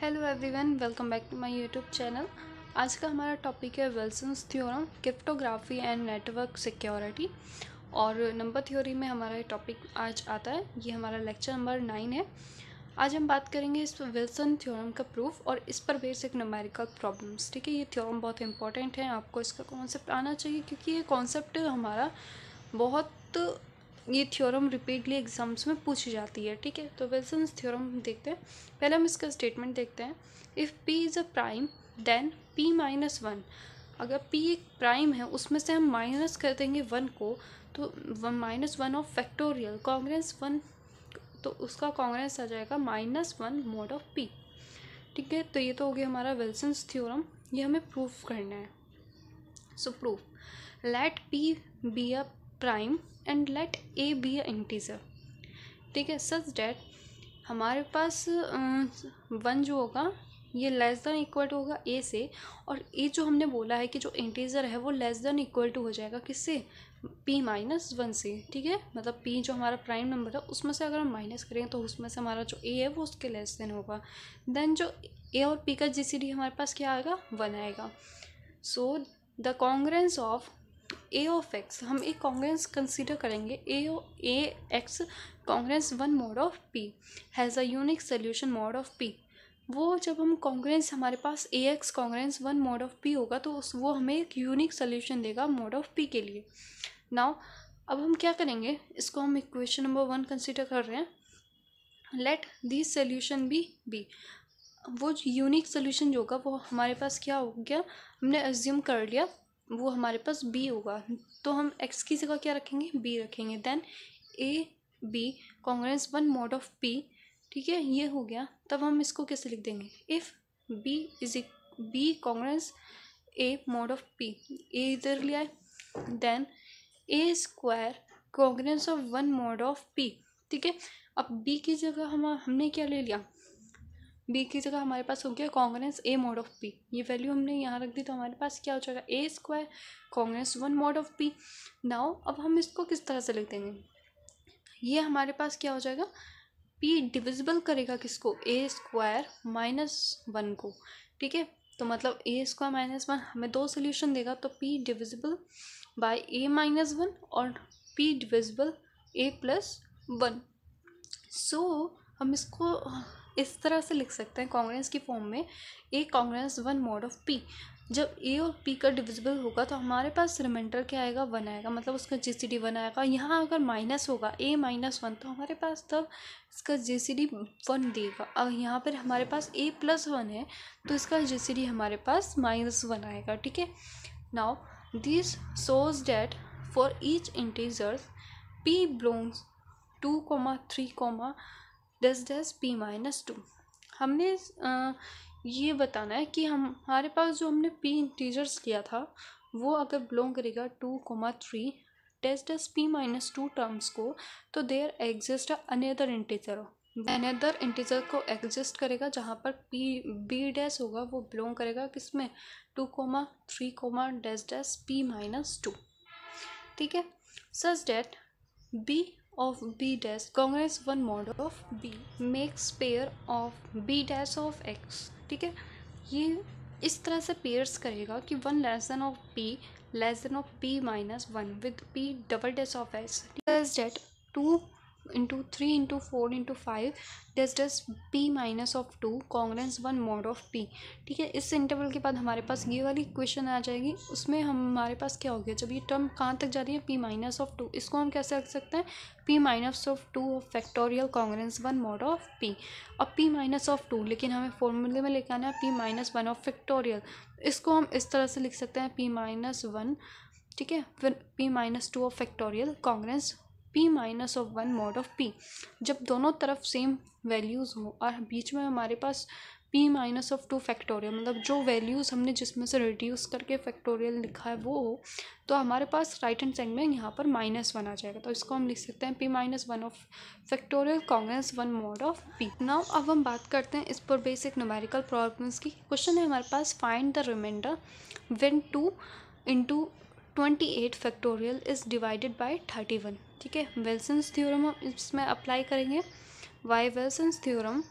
hello everyone welcome back to my YouTube channel आज का हमारा टॉपिक है Wilson's theorem cryptography and network security और नंबर थ्योरी में हमारा ये टॉपिक आज आता है ये हमारा लेक्चर नंबर नाइन है आज हम बात करेंगे इस विल्सन थ्योरम का प्रूफ और इस पर बेसिक नमेरिकल प्रॉब्लम्स ठीक है ये थ्योरम बहुत इंपॉर्टेंट है आपको इसका कॉन्सेप्ट आना चाहिए क्योंकि ये कॉन्सेप्ट हमारा बहुत ये थ्योरम रिपीटली एग्जाम्स में पूछी जाती है ठीक है तो विल्सन्स थ्योरम देखते हैं पहले हम इसका स्टेटमेंट देखते हैं if P is a prime then P minus one अगर पी एक प्राइम है उसमें से हम माइनस कर देंगे वन को तो minus one of factorial congruent one तो उसका कांग्रेस आ जाएगा minus one mod of P ठीक है तो ये तो हो गया हमारा विल्सन्स थ्योरम ये हमें प्रूफ करना है so proof let P be a prime and let A be integer ठीक है सच डेट हमारे पास वन अं, जो होगा ये लेस देन इक्वल टू होगा ए से और ए जो हमने बोला है कि जो इंटीजर है वो लेस देन इक्वल टू हो जाएगा किससे पी माइनस वन से ठीक है मतलब पी जो हमारा प्राइम नंबर है उसमें से अगर हम माइनस करेंगे तो उसमें से हमारा जो ए है वो उसके लेस देन होगा देन जो ए और पी का जी हमारे पास क्या आएगा वन आएगा so the congruence of A of X हम एक कांग्रेस कंसीडर करेंगे ए ओ A X congruent one mod of P has a unique solution mod of P वो जब हम कांग्रेस हमारे पास A X congruent one mod of P होगा तो उस वो हमें एक यूनिक सोल्यूशन देगा मोड ऑफ पी के लिए नाउ अब हम क्या करेंगे इसको हम इक्वेशन नंबर वन कंसिडर कर रहे हैं let this solution be B वो यूनिक सोल्यूशन जो होगा वो हमारे पास क्या हो गया हमने एज्यूम कर लिया वो हमारे पास बी होगा तो हम एक्स की जगह क्या रखेंगे बी रखेंगे then A B congruent one mod of P ठीक है ये हो गया तब हम इसको कैसे लिख देंगे if B is B congruent A mod of P A इधर लिया है then A square congruent of one mod of P ठीक है अब बी की जगह हम हमने क्या ले लिया बी की जगह हमारे पास हो गया congruent A mod of P ये वैल्यू हमने यहाँ रख दी तो हमारे पास क्या हो जाएगा A square congruent one mod of P now अब हम इसको किस तरह से लिख देंगे ये हमारे पास क्या हो जाएगा पी डिविजिबल करेगा किसको ए स्क्वायर माइनस वन को ठीक है तो मतलब ए स्क्वायर माइनस वन हमें दो सोल्यूशन देगा तो P divisible by A minus one और P divisible A plus one so हम इसको इस तरह से लिख सकते हैं कांग्रेस की फॉर्म में A congruent one mod of P जब ए और पी का डिविजिबल होगा तो हमारे पास रिमाइंडर क्या आएगा वन आएगा मतलब उसका जे सी डी वन आएगा यहाँ अगर माइनस होगा ए माइनस वन तो हमारे पास तब इसका जे सी डी वन देगा और यहाँ पर हमारे पास ए प्लस वन है तो इसका जे सी डी हमारे पास माइनस वन आएगा ठीक है now this shows that for each integers P belongs to comma three comma dash dash P minus two हमने ये बताना है कि हम हमारे पास जो हमने पी इंटीजर्स लिया था वो अगर बिलोंग करेगा two comma three dash dash P minus two terms को तो there exist another integer another integer को एग्जिस्ट करेगा जहाँ पर पी बी डैस होगा वो बिलोंग करेगा किसमें two comma three comma dash dash P minus two ठीक है such that B of b dash congruent one mod of b makes pair of b dash of x ठीक है ये इस तरह से पेयर्स करेगा कि one less than of B less than of B minus one with B double dash of S that two into three into four into five dash dash P minus of two congruent one mod of P ठीक है इस interval के बाद हमारे पास ये वाली question आ जाएगी उसमें हमारे पास क्या हो गया जब ये टर्म कहाँ तक जा रही है पी माइनस ऑफ टू इसको हम कैसे रख सकते हैं P minus of two of factorial congruent one mod of P अब पी माइनस ऑफ टू लेकिन हमें फॉर्मूले में लेकर आना है P minus one of factorial इसको हम इस तरह से लिख सकते हैं पी माइनस वन ठीक है फिर P minus two of factorial congruent P minus of one mod of P जब दोनों तरफ सेम वैल्यूज़ हों और बीच में हमारे पास P minus of two factorial मतलब जो वैल्यूज़ हमने जिसमें से रिड्यूस करके फैक्टोरियल लिखा है वो हो तो हमारे पास राइट हैंड साइड में यहाँ पर माइनस वन आ जाएगा तो इसको हम लिख सकते हैं P minus one of factorial congruent one mod of P now अब हम बात करते हैं इस पर बेसिक न्यूमेरिकल प्रॉब्लम्स की क्वेश्चन है हमारे पास find the remainder when two into twenty eight factorial is divided by thirty one ठीक है वेल्सन्स थ्योरम हम इसमें अप्लाई करेंगे by Wilson's theorem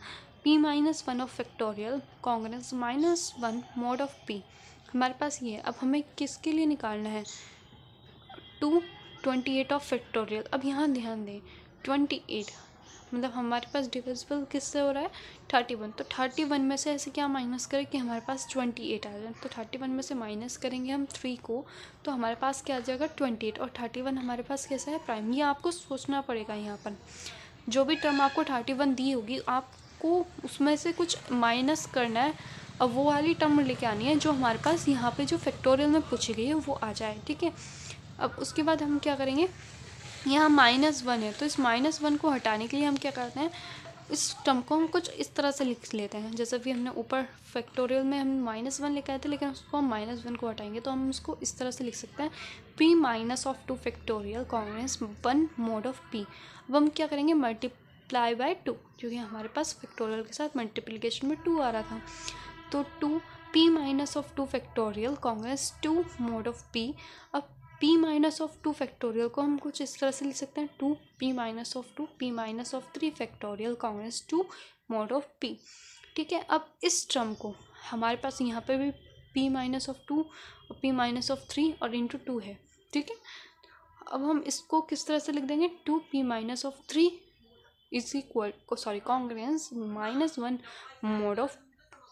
P minus one of factorial congruent minus one mod of P हमारे पास ये है अब हमें किसके लिए निकालना है two twenty eight of factorial अब यहाँ ध्यान दें ट्वेंटी एट मतलब हमारे पास डिविजिबल किससे हो रहा है थर्टी वन तो थर्टी वन में से ऐसे क्या माइनस करें कि हमारे पास ट्वेंटी एट आ जाए तो थर्टी वन में से माइनस करेंगे हम थ्री को तो हमारे पास क्या आ जाएगा ट्वेंटी एट और थर्टी वन हमारे पास कैसा है प्राइम ये आपको सोचना पड़ेगा यहाँ पर जो भी टर्म आपको थर्टी वन दी होगी आपको उसमें से कुछ माइनस करना है अब वो वाली टर्म लेके आनी है जो हमारे पास यहाँ पर जो फैक्टोरियल में पूछी गई है वो आ जाए ठीक है अब उसके बाद हम क्या करेंगे यहाँ माइनस वन है तो इस माइनस वन को हटाने के लिए हम क्या करते हैं इस टर्म को हम कुछ इस तरह से लिख लेते हैं जैसे भी हमने ऊपर फैक्टोरियल में हम माइनस वन लिखा था तो लेकिन उसको हम माइनस वन को हटाएंगे तो हम इसको इस तरह से लिख सकते हैं P minus of two factorial congruence one mod of P अब हम क्या करेंगे मल्टीप्लाई बाय टू क्योंकि हमारे पास फैक्टोरियल के साथ मल्टीप्लीकेशन में टू आ रहा था तो two p minus of two factorial congruence two mod of P अब P minus of two factorial को हम कुछ इस तरह से लिख सकते हैं two p minus of two p minus of three factorial congruence two mod of P ठीक है अब इस टर्म को हमारे पास यहाँ पे भी पी माइनस ऑफ टू और पी माइनस ऑफ थ्री और इंटू टू है ठीक है अब हम इसको किस तरह से लिख देंगे two p minus of three is equal sorry congruence minus one mod of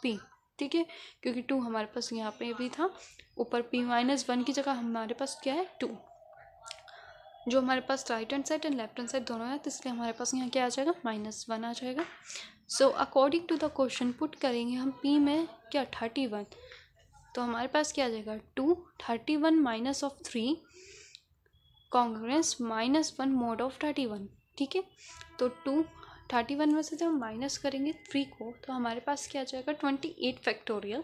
P ठीक है क्योंकि टू हमारे पास यहाँ पे भी था ऊपर पी माइनस वन की जगह हमारे पास क्या है टू जो हमारे पास right hand side and left hand side दोनों है तो इसलिए हमारे पास यहाँ क्या आ जाएगा माइनस वन आ जाएगा so according to the question put करेंगे हम पी में क्या थर्टी वन तो हमारे पास क्या आ जाएगा two thirty one minus of three congruence minus one mod of thirty one ठीक है तो टू थर्टी वन में से जब हम माइनस करेंगे थ्री को तो हमारे पास क्या आ जाएगा twenty eight factorial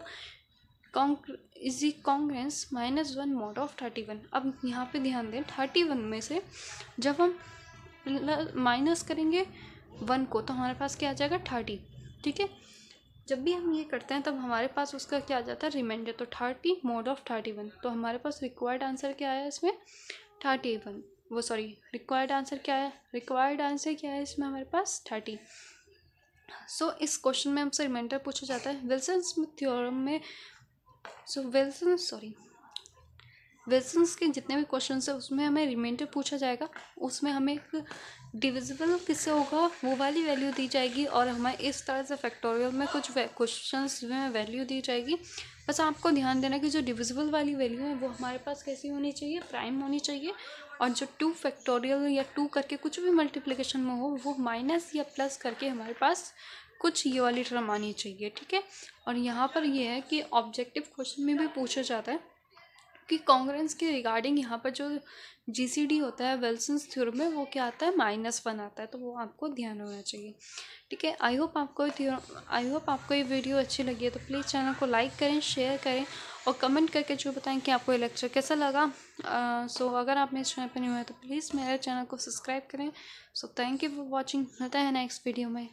is E congruence minus one mod of thirty one अब यहाँ पे ध्यान दें थर्टी वन में से जब हम माइनस करेंगे वन को तो हमारे पास क्या आ जाएगा थर्टी ठीक है जब भी हम ये करते हैं तब हमारे पास उसका क्या आ जाता है रिमाइंडर तो thirty mod of thirty one तो हमारे पास रिक्वायर्ड आंसर क्या आया इसमें थर्टी वन वो सॉरी रिक्वायर्ड आंसर क्या है रिक्वायर्ड आंसर क्या है इसमें हमारे पास थर्टी सो so, इस क्वेश्चन में हमसे रिमाइंडर पूछा जाता है विल्सन स्मिथ थ्योरम में सो विल्सन सॉरी विल्सन्स के जितने भी क्वेश्चन है उसमें हमें रिमाइंडर पूछा जाएगा उसमें हमें एक डिविजिबल किससे होगा वो वाली वैल्यू दी जाएगी और हमें इस तरह से फैक्टोरियल में कुछ क्वेश्चन में वैल्यू दी जाएगी बस आपको ध्यान देना कि जो डिविजिबल वाली वैल्यू है वो हमारे पास कैसी होनी चाहिए प्राइम होनी चाहिए और जो टू फैक्टोरियल या टू करके कुछ भी मल्टीप्लिकेशन में हो वो माइनस या प्लस करके हमारे पास कुछ ये वाली टर्म आनी चाहिए ठीक है और यहाँ पर यह है कि ऑब्जेक्टिव क्वेश्चन में भी पूछा जाता है कि कांग्रेस के रिगार्डिंग यहाँ पर जो जीसीडी होता है वेल्सन्स थ्योरम में वो क्या आता है माइनस वन आता है तो वो आपको ध्यान होना चाहिए ठीक है आई होप आपको आई होप आपको ये वीडियो अच्छी लगी है तो प्लीज़ चैनल को लाइक करें शेयर करें और कमेंट करके जो बताएं कि आपको ये लेक्चर कैसा लगा सो so, अगर आप मेरे चैनल पर नहीं हुए तो प्लीज़ मेरे चैनल को सब्सक्राइब करें so thank you for watching मिलता है नेक्स्ट वीडियो में